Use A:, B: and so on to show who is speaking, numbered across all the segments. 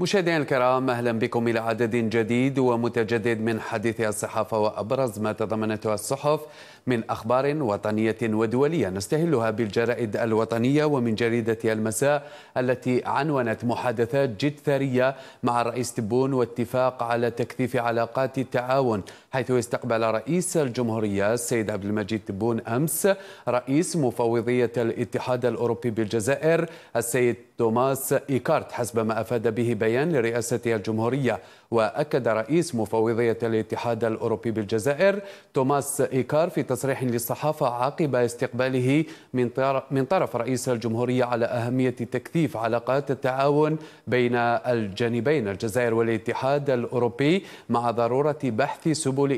A: مشاهدينا الكرام اهلا بكم الى عدد جديد ومتجدد من حديث الصحافه وابرز ما تضمنته الصحف من أخبار وطنية ودولية نستهلها بالجرائد الوطنية ومن جريدة المساء التي عنونت محادثات جد ثرية مع الرئيس تبون واتفاق على تكثيف علاقات التعاون حيث استقبل رئيس الجمهورية السيد عبد المجيد تبون أمس رئيس مفوضية الاتحاد الأوروبي بالجزائر السيد توماس إيكارت حسب ما أفاد به بيان لرئاسة الجمهورية وأكد رئيس مفوضية الاتحاد الأوروبي بالجزائر توماس إيكار في تصريح للصحافة عقب استقباله من من طرف رئيس الجمهورية على أهمية تكثيف علاقات التعاون بين الجانبين الجزائر والاتحاد الأوروبي مع ضرورة بحث سبل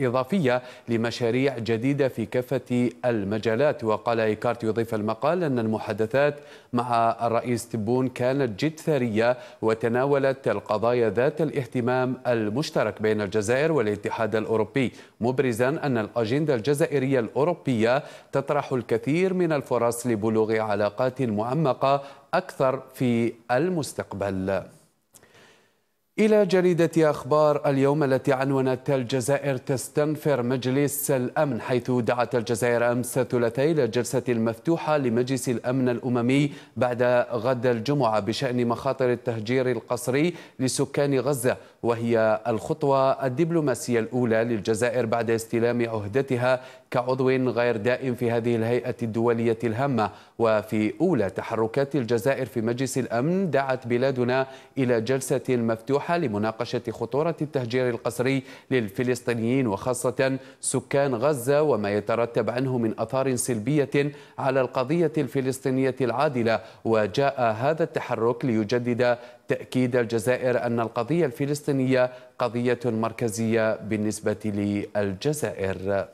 A: إضافية لمشاريع جديدة في كافة المجالات وقال إيكارت يضيف المقال أن المحادثات مع الرئيس تبون كانت جد ثرية وتناولت القضايا ذات الاهتمام المشترك بين الجزائر والاتحاد الأوروبي مبرزا أن الأجندة الجزائرية الجزائرية الأوروبية تطرح الكثير من الفرص لبلوغ علاقات معمقة أكثر في المستقبل إلى جريدة أخبار اليوم التي عنونت الجزائر تستنفر مجلس الأمن حيث دعت الجزائر أمس الثلاثاء إلى الجلسة المفتوحة لمجلس الأمن الأممي بعد غد الجمعة بشأن مخاطر التهجير القسري لسكان غزة وهي الخطوة الدبلوماسية الأولى للجزائر بعد استلام عهدتها كعضو غير دائم في هذه الهيئة الدولية الهامة وفي أولى تحركات الجزائر في مجلس الأمن دعت بلادنا إلى جلسة مفتوحة لمناقشة خطورة التهجير القسري للفلسطينيين وخاصة سكان غزة وما يترتب عنه من أثار سلبية على القضية الفلسطينية العادلة وجاء هذا التحرك ليجدد تأكيد الجزائر أن القضية الفلسطينية قضية مركزية بالنسبة للجزائر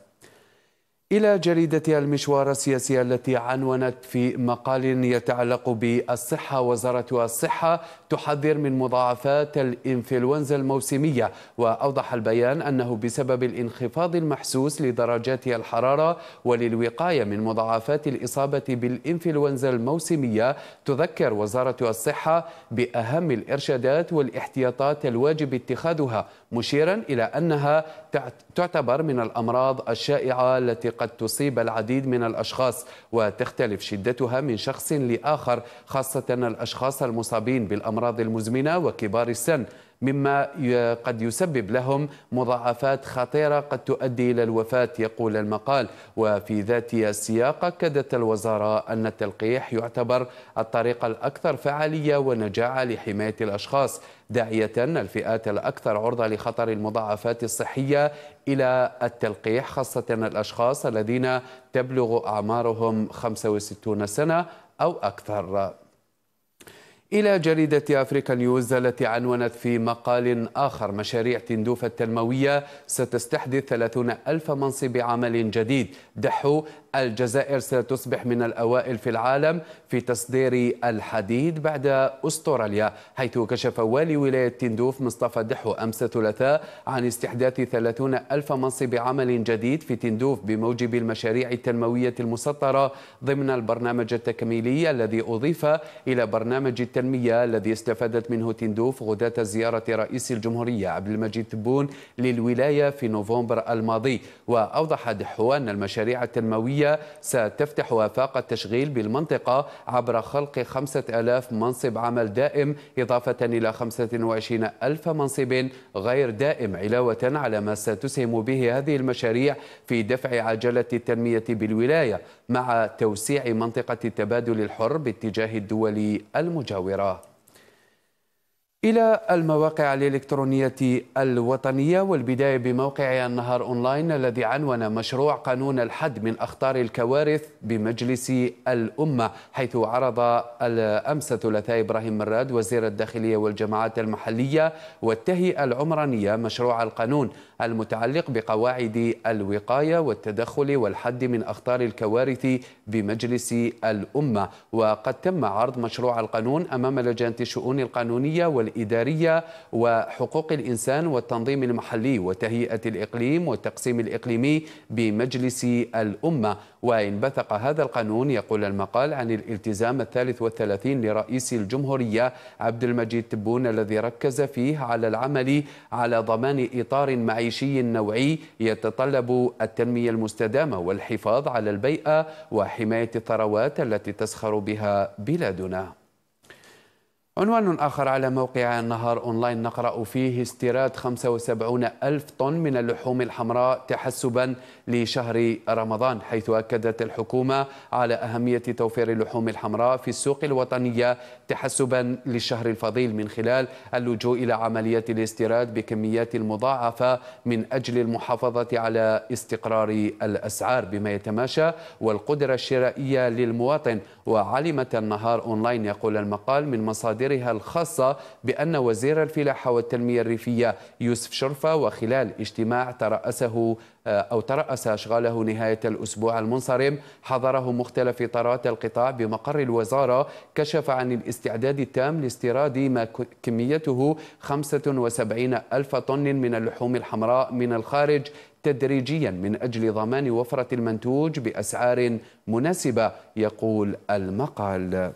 A: إلى جريدتها المشوار السياسي التي عنونت في مقال يتعلق بالصحة وزارة الصحة تحذر من مضاعفات الإنفلونزا الموسمية وأوضح البيان أنه بسبب الانخفاض المحسوس لدرجات الحرارة وللوقاية من مضاعفات الإصابة بالإنفلونزا الموسمية تذكر وزارة الصحة بأهم الإرشادات والاحتياطات الواجب اتخاذها مشيرا إلى أنها تعتبر من الأمراض الشائعة التي قد تصيب العديد من الأشخاص وتختلف شدتها من شخص لآخر خاصة الأشخاص المصابين بالأمراض المزمنة وكبار السن مما قد يسبب لهم مضاعفات خطيرة قد تؤدي إلى الوفاة يقول المقال وفي ذات السياق أكدت الوزارة أن التلقيح يعتبر الطريقة الأكثر فعالية ونجاعة لحماية الأشخاص داعية الفئات الأكثر عرضة لخطر المضاعفات الصحية إلى التلقيح خاصة الأشخاص الذين تبلغ أعمارهم 65 سنة أو أكثر إلى جريدة أفريكا نيوز التي عنونت في مقال آخر مشاريع تندوف التنموية ستستحدث 30 ألف منصب عمل جديد دحو الجزائر ستصبح من الأوائل في العالم في تصدير الحديد بعد أستراليا حيث كشف والي ولاية تندوف مصطفى دحو أمس الثلاثاء عن استحداث 30 ألف منصب عمل جديد في تندوف بموجب المشاريع التنموية المسطرة ضمن البرنامج التكميلي الذي أضيف إلى برنامج التنمية الذي استفادت منه تندوف غداة زيارة رئيس الجمهورية عبد المجيد تبون للولاية في نوفمبر الماضي وأوضح دحو أن المشاريع التنموية ستفتح آفاق التشغيل بالمنطقة عبر خلق 5000 منصب عمل دائم إضافة إلى 25 ألف منصب غير دائم علاوة على ما ستسهم به هذه المشاريع في دفع عجلة التنمية بالولاية مع توسيع منطقة التبادل الحر باتجاه الدول المجاورة إلى المواقع الإلكترونية الوطنية والبداية بموقع النهار أونلاين الذي عنون مشروع قانون الحد من أخطار الكوارث بمجلس الأمة حيث عرض الأمس ثلاثاء إبراهيم مراد وزير الداخلية والجماعات المحلية والتهيئة العمرانية مشروع القانون المتعلق بقواعد الوقاية والتدخل والحد من أخطار الكوارث بمجلس الأمة وقد تم عرض مشروع القانون أمام لجنة الشؤون القانونية وال الإدارية وحقوق الإنسان والتنظيم المحلي وتهيئة الإقليم والتقسيم الإقليمي بمجلس الأمة وانبثق هذا القانون يقول المقال عن الالتزام الثالث والثلاثين لرئيس الجمهورية عبد المجيد تبون الذي ركز فيه على العمل على ضمان إطار معيشي نوعي يتطلب التنمية المستدامة والحفاظ على البيئة وحماية الثروات التي تسخر بها بلادنا عنوان آخر على موقع النهار أونلاين نقرأ فيه استيراد 75 ألف طن من اللحوم الحمراء تحسبا لشهر رمضان حيث أكدت الحكومة على أهمية توفير اللحوم الحمراء في السوق الوطنية تحسبا للشهر الفضيل من خلال اللجوء إلى عملية الاستيراد بكميات مضاعفة من أجل المحافظة على استقرار الأسعار بما يتماشى والقدرة الشرائية للمواطن وعلمت النهار أونلاين يقول المقال من مصادرها الخاصة بأن وزير الفلاحة والتنمية الريفية يوسف شرفة وخلال اجتماع ترأسه آه، أو ترأس أشغاله نهاية الأسبوع المنصرم حضره مختلف طرات القطاع بمقر الوزارة كشف عن الاستعداد التام لاستيراد ما كميته 75 ألف طن من اللحوم الحمراء من الخارج تدريجيا من أجل ضمان وفرة المنتوج بأسعار مناسبة يقول المقال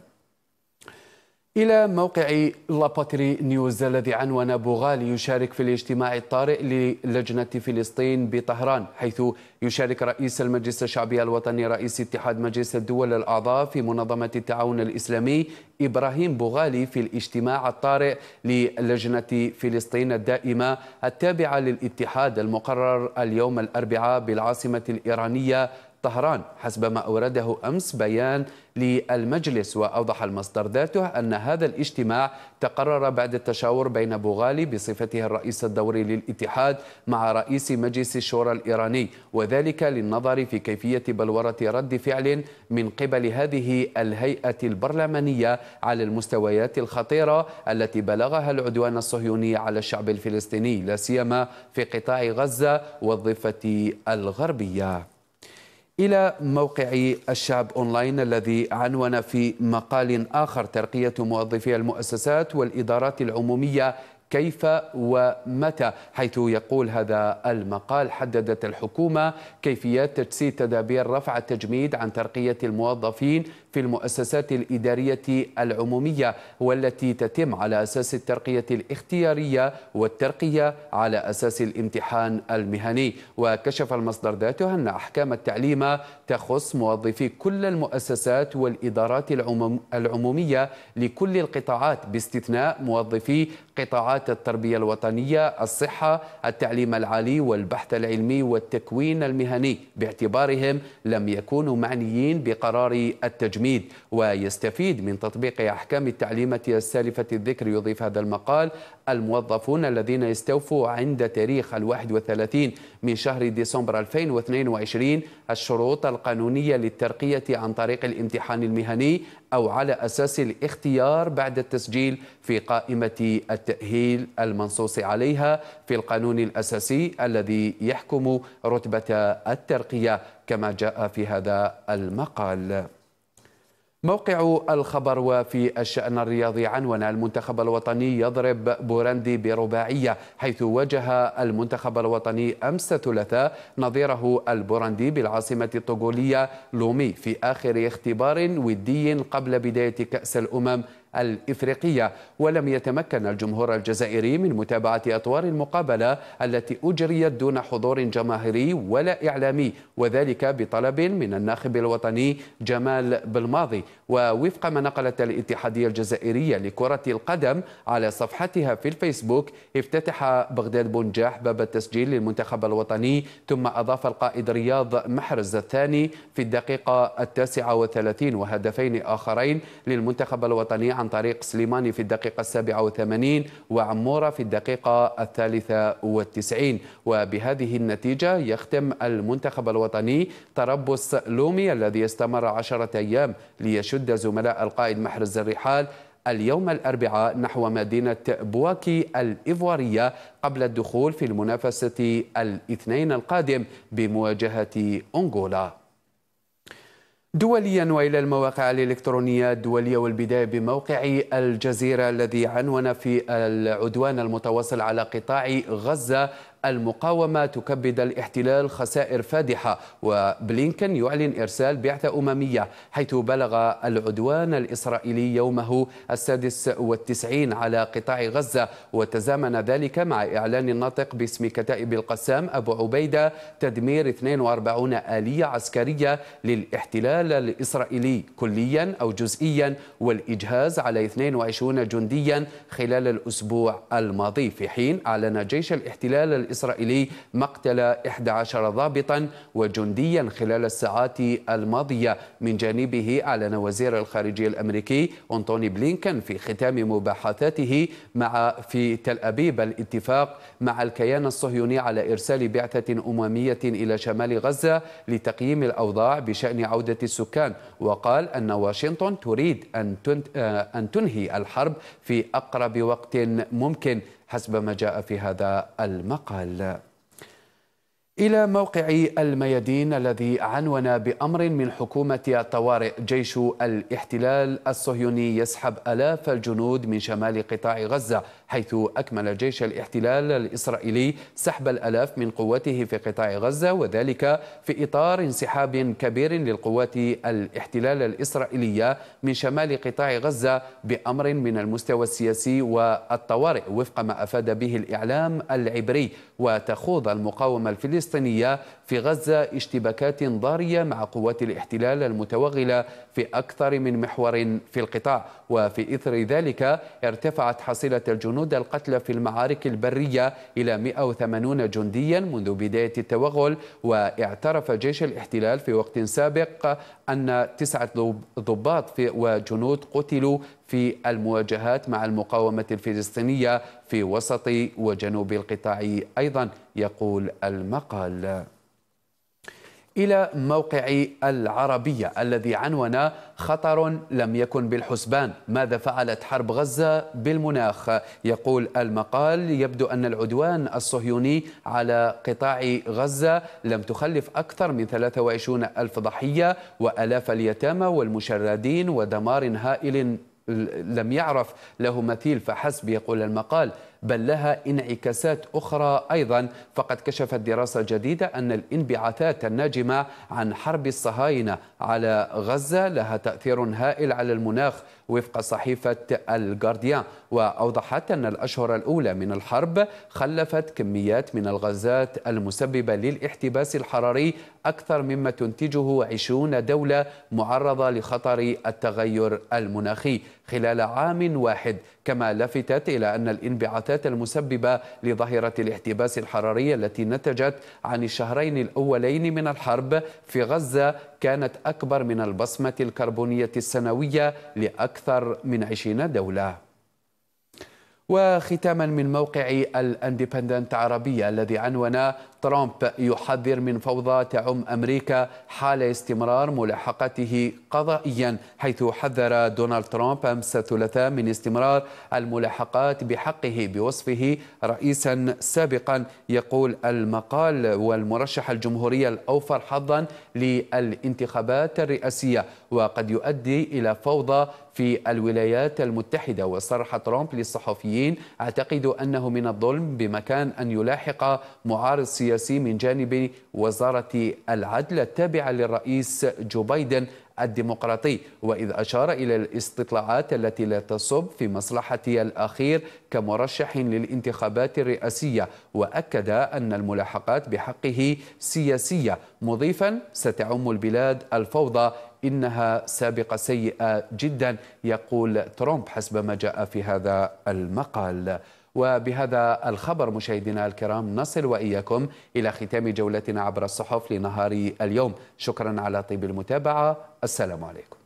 A: إلى موقع لاباتري نيوز الذي عنون بوغال يشارك في الاجتماع الطارئ للجنة فلسطين بطهران حيث يشارك رئيس المجلس الشعبي الوطني رئيس اتحاد مجلس الدول الأعضاء في منظمة التعاون الإسلامي إبراهيم بوغالي في الاجتماع الطارئ للجنة فلسطين الدائمة التابعة للاتحاد المقرر اليوم الأربعاء بالعاصمة الإيرانية طهران حسب ما أورده أمس بيان للمجلس وأوضح المصدر ذاته أن هذا الاجتماع تقرر بعد التشاور بين بوغالي بصفته الرئيس الدوري للاتحاد مع رئيس مجلس الشورى الإيراني وذلك للنظر في كيفية بلورة رد فعل من قبل هذه الهيئة البرلمانية على المستويات الخطيرة التي بلغها العدوان الصهيوني على الشعب الفلسطيني لا سيما في قطاع غزة والضفة الغربية إلى موقع الشعب أونلاين الذي عنون في مقال آخر ترقية موظفي المؤسسات والإدارات العمومية كيف ومتى حيث يقول هذا المقال حددت الحكومة كيفية تجسيد تدابير رفع التجميد عن ترقية الموظفين في المؤسسات الإدارية العمومية والتي تتم على أساس الترقية الاختيارية والترقية على أساس الامتحان المهني وكشف المصدر ذاته أن أحكام التعليم تخص موظفي كل المؤسسات والإدارات العموم العمومية لكل القطاعات باستثناء موظفي قطاعات التربية الوطنية الصحة التعليم العالي والبحث العلمي والتكوين المهني باعتبارهم لم يكونوا معنيين بقرار التجميع العميد ويستفيد من تطبيق أحكام التعليمة السالفة الذكر يضيف هذا المقال الموظفون الذين يستوفوا عند تاريخ الواحد وثلاثين من شهر ديسمبر 2022 الشروط القانونية للترقية عن طريق الامتحان المهني أو على أساس الاختيار بعد التسجيل في قائمة التأهيل المنصوص عليها في القانون الأساسي الذي يحكم رتبة الترقية كما جاء في هذا المقال موقع الخبر وفي الشأن الرياضي عنونا المنتخب الوطني يضرب بورندي برباعية حيث واجه المنتخب الوطني أمس الثلاثاء نظيره البورندي بالعاصمة الطوغولية لومي في آخر اختبار ودي قبل بداية كأس الأمم الإفريقية ولم يتمكن الجمهور الجزائري من متابعة أطوار المقابلة التي أجريت دون حضور جماهيري ولا إعلامي وذلك بطلب من الناخب الوطني جمال بالماضي ووفق ما نقلت الاتحادية الجزائرية لكرة القدم على صفحتها في الفيسبوك افتتح بغداد بنجاح باب التسجيل للمنتخب الوطني ثم أضاف القائد رياض محرز الثاني في الدقيقة التاسعة والثلاثين وهدفين آخرين للمنتخب الوطني عن طريق سليماني في الدقيقة السابعة وثمانين وعمورة في الدقيقة الثالثة والتسعين وبهذه النتيجة يختم المنتخب الوطني تربص لومي الذي استمر عشرة أيام ليشد زملاء القائد محرز الرحال اليوم الأربعاء نحو مدينة بواكي الإيفوارية قبل الدخول في المنافسة الاثنين القادم بمواجهة أنغولا دوليا والى المواقع الالكترونيه الدوليه والبدايه بموقع الجزيره الذي عنون في العدوان المتواصل على قطاع غزه المقاومة تكبد الاحتلال خسائر فادحة وبلينكن يعلن إرسال بعثة أممية حيث بلغ العدوان الإسرائيلي يومه السادس والتسعين على قطاع غزة وتزامن ذلك مع إعلان الناطق باسم كتائب القسام أبو عبيدة تدمير 42 آلية عسكرية للاحتلال الإسرائيلي كليا أو جزئيا والإجهاز على 22 جنديا خلال الأسبوع الماضي في حين أعلن جيش الاحتلال الإسرائيلي مقتل 11 ضابطا وجنديا خلال الساعات الماضية من جانبه أعلن وزير الخارجية الأمريكي أنتوني بلينكن في ختام مباحثاته مع في تل أبيب الاتفاق مع الكيان الصهيوني على إرسال بعثة أممية إلى شمال غزة لتقييم الأوضاع بشأن عودة السكان وقال أن واشنطن تريد أن آه، تنهي الحرب في أقرب وقت ممكن حسب ما جاء في هذا المقال إلى موقع الميادين الذي عنون بأمر من حكومة طوارئ جيش الاحتلال الصهيوني يسحب آلاف الجنود من شمال قطاع غزة حيث أكمل جيش الاحتلال الإسرائيلي سحب الألاف من قواته في قطاع غزة وذلك في إطار انسحاب كبير للقوات الاحتلال الإسرائيلية من شمال قطاع غزة بأمر من المستوى السياسي والطوارئ وفق ما أفاد به الإعلام العبري وتخوض المقاومة الفلسطينية في غزة اشتباكات ضارية مع قوات الاحتلال المتوغلة في أكثر من محور في القطاع وفي إثر ذلك ارتفعت حصيلة الجنود جنود القتلى في المعارك البرية إلى 180 جنديا منذ بداية التوغل واعترف جيش الاحتلال في وقت سابق أن تسعة ضباط وجنود قتلوا في المواجهات مع المقاومة الفلسطينية في وسط وجنوب القطاع أيضا يقول المقال إلى موقع العربية الذي عنون خطر لم يكن بالحسبان ماذا فعلت حرب غزة بالمناخ يقول المقال يبدو أن العدوان الصهيوني على قطاع غزة لم تخلف أكثر من 23 ألف ضحية وألاف اليتامى والمشردين ودمار هائل لم يعرف له مثيل فحسب يقول المقال بل لها انعكاسات أخرى أيضا فقد كشفت دراسة جديدة أن الانبعاثات الناجمة عن حرب الصهاينة على غزة لها تأثير هائل على المناخ وفق صحيفة الجارديان وأوضحت أن الأشهر الأولى من الحرب خلفت كميات من الغازات المسببة للاحتباس الحراري أكثر مما تنتجه 20 دولة معرضة لخطر التغير المناخي خلال عام واحد كما لفتت إلى أن الانبعاثات المسببة لظاهرة الاحتباس الحراري التي نتجت عن الشهرين الأولين من الحرب في غزة كانت أكبر من البصمة الكربونية السنوية لأكثر من عشرين دولة وختاما من موقع الاندبندنت عربية الذي عنون ترامب يحذر من فوضى تعم أمريكا حال استمرار ملاحقته قضائيا حيث حذر دونالد ترامب أمس الثلاثاء من استمرار الملاحقات بحقه بوصفه رئيسا سابقا يقول المقال والمرشح الجمهوري الأوفر حظا للانتخابات الرئاسية وقد يؤدي إلى فوضى في الولايات المتحدة وصرح ترامب للصحفيين أعتقد أنه من الظلم بمكان أن يلاحق معارض سياسي السياسي من جانب وزارة العدل التابعة للرئيس جو بايدن الديمقراطي وإذ أشار إلى الاستطلاعات التي لا تصب في مصلحته الأخير كمرشح للانتخابات الرئاسية وأكد أن الملاحقات بحقه سياسية مضيفا ستعم البلاد الفوضى إنها سابقة سيئة جدا يقول ترامب حسب ما جاء في هذا المقال وبهذا الخبر مشاهدينا الكرام نصل وإياكم إلى ختام جولتنا عبر الصحف لنهار اليوم شكرا على طيب المتابعة السلام عليكم